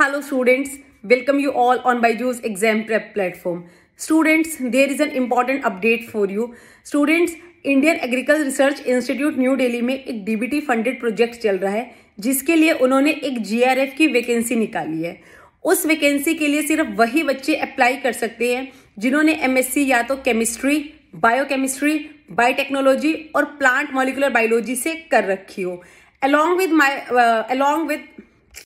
hello students welcome you all on Byju's exam prep platform students there is an important update for you students Indian agriculture research institute new Delhi में एक DBT funded project चल रहा है जिसके लिए उन्होंने एक जीआरएफ की वैकेंसी निकाली है उस वैकेंसी के लिए सिर्फ वही बच्चे अप्लाई कर सकते हैं जिन्होंने एमएससी या तो केमिस्ट्री बायोकेमिस्ट्री बायोटेक्नोलॉजी और प्लांट मॉलिकुलर बायोलॉजी से कर रखी हो along with my uh, along